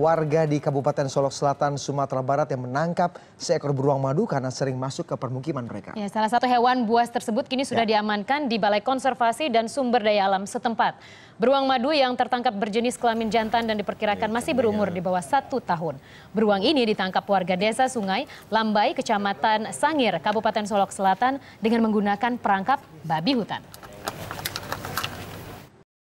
Warga di Kabupaten Solok Selatan, Sumatera Barat yang menangkap seekor beruang madu karena sering masuk ke permukiman mereka. Ya, salah satu hewan buas tersebut kini sudah ya. diamankan di Balai Konservasi dan Sumber Daya Alam setempat. Beruang madu yang tertangkap berjenis kelamin jantan dan diperkirakan ya, masih berumur di bawah satu tahun. Beruang ini ditangkap warga desa Sungai Lambai, Kecamatan Sangir, Kabupaten Solok Selatan dengan menggunakan perangkap babi hutan.